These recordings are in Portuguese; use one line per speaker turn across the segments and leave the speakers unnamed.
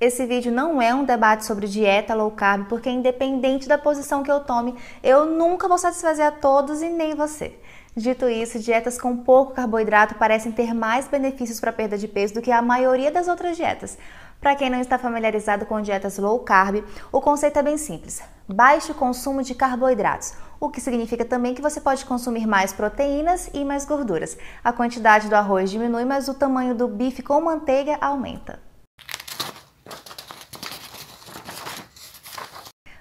Esse vídeo não é um debate sobre dieta low carb, porque independente da posição que eu tome, eu nunca vou satisfazer a todos e nem você. Dito isso, dietas com pouco carboidrato parecem ter mais benefícios para perda de peso do que a maioria das outras dietas. Para quem não está familiarizado com dietas low carb, o conceito é bem simples: baixo consumo de carboidratos, o que significa também que você pode consumir mais proteínas e mais gorduras. A quantidade do arroz diminui, mas o tamanho do bife com manteiga aumenta.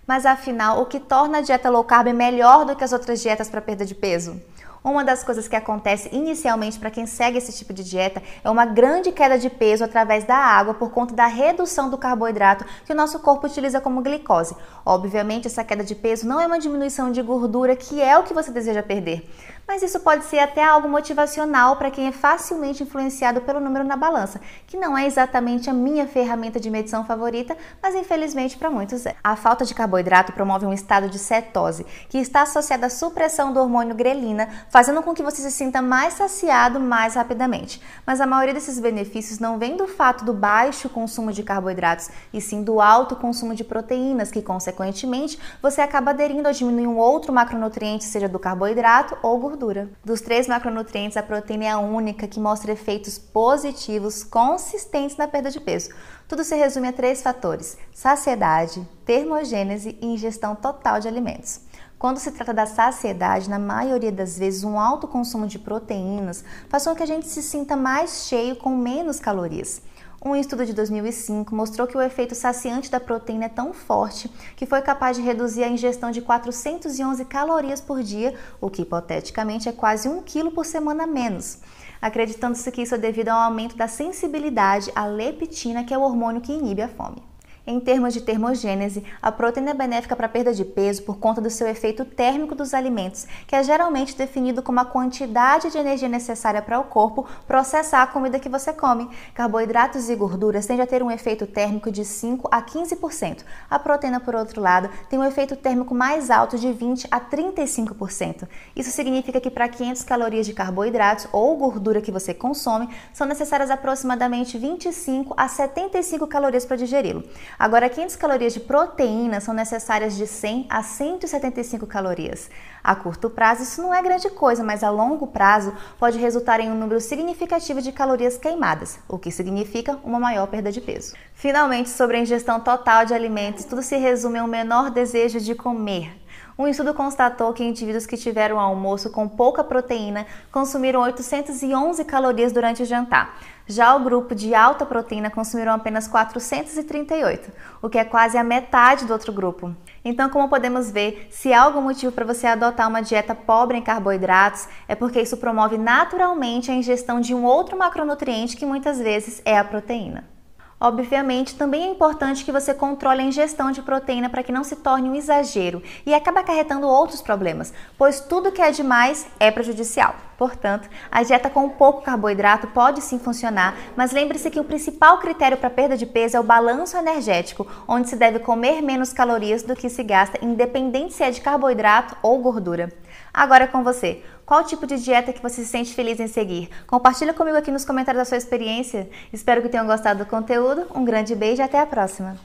Mas afinal, o que torna a dieta low carb melhor do que as outras dietas para perda de peso? Uma das coisas que acontece inicialmente para quem segue esse tipo de dieta é uma grande queda de peso através da água por conta da redução do carboidrato que o nosso corpo utiliza como glicose. Obviamente, essa queda de peso não é uma diminuição de gordura, que é o que você deseja perder mas isso pode ser até algo motivacional para quem é facilmente influenciado pelo número na balança, que não é exatamente a minha ferramenta de medição favorita, mas infelizmente para muitos é. A falta de carboidrato promove um estado de cetose, que está associada à supressão do hormônio grelina, fazendo com que você se sinta mais saciado mais rapidamente. Mas a maioria desses benefícios não vem do fato do baixo consumo de carboidratos, e sim do alto consumo de proteínas, que consequentemente você acaba aderindo a diminuir um outro macronutriente, seja do carboidrato ou gordura gordura. Dos três macronutrientes, a proteína é a única que mostra efeitos positivos consistentes na perda de peso. Tudo se resume a três fatores: saciedade, termogênese e ingestão total de alimentos. Quando se trata da saciedade, na maioria das vezes, um alto consumo de proteínas faz com que a gente se sinta mais cheio com menos calorias. Um estudo de 2005 mostrou que o efeito saciante da proteína é tão forte que foi capaz de reduzir a ingestão de 411 calorias por dia, o que hipoteticamente é quase 1 quilo por semana menos. Acreditando-se que isso é devido ao aumento da sensibilidade à leptina, que é o hormônio que inibe a fome. Em termos de termogênese, a proteína é benéfica para a perda de peso por conta do seu efeito térmico dos alimentos, que é geralmente definido como a quantidade de energia necessária para o corpo processar a comida que você come. Carboidratos e gorduras tendem a ter um efeito térmico de 5 a 15%. A proteína, por outro lado, tem um efeito térmico mais alto de 20 a 35%. Isso significa que para 500 calorias de carboidratos ou gordura que você consome, são necessárias aproximadamente 25 a 75 calorias para digeri-lo. Agora, 500 calorias de proteína são necessárias de 100 a 175 calorias. A curto prazo, isso não é grande coisa, mas a longo prazo pode resultar em um número significativo de calorias queimadas, o que significa uma maior perda de peso. Finalmente, sobre a ingestão total de alimentos, tudo se resume a um menor desejo de comer. Um estudo constatou que indivíduos que tiveram almoço com pouca proteína consumiram 811 calorias durante o jantar. Já o grupo de alta proteína consumiram apenas 438, o que é quase a metade do outro grupo. Então, como podemos ver, se há algum motivo para você adotar uma dieta pobre em carboidratos, é porque isso promove naturalmente a ingestão de um outro macronutriente que muitas vezes é a proteína. Obviamente, também é importante que você controle a ingestão de proteína para que não se torne um exagero e acabe acarretando outros problemas, pois tudo que é demais é prejudicial. Portanto, a dieta com pouco carboidrato pode sim funcionar, mas lembre-se que o principal critério para perda de peso é o balanço energético, onde se deve comer menos calorias do que se gasta, independente se é de carboidrato ou gordura. Agora é com você. Qual tipo de dieta que você se sente feliz em seguir? Compartilha comigo aqui nos comentários a sua experiência. Espero que tenham gostado do conteúdo. Um grande beijo e até a próxima!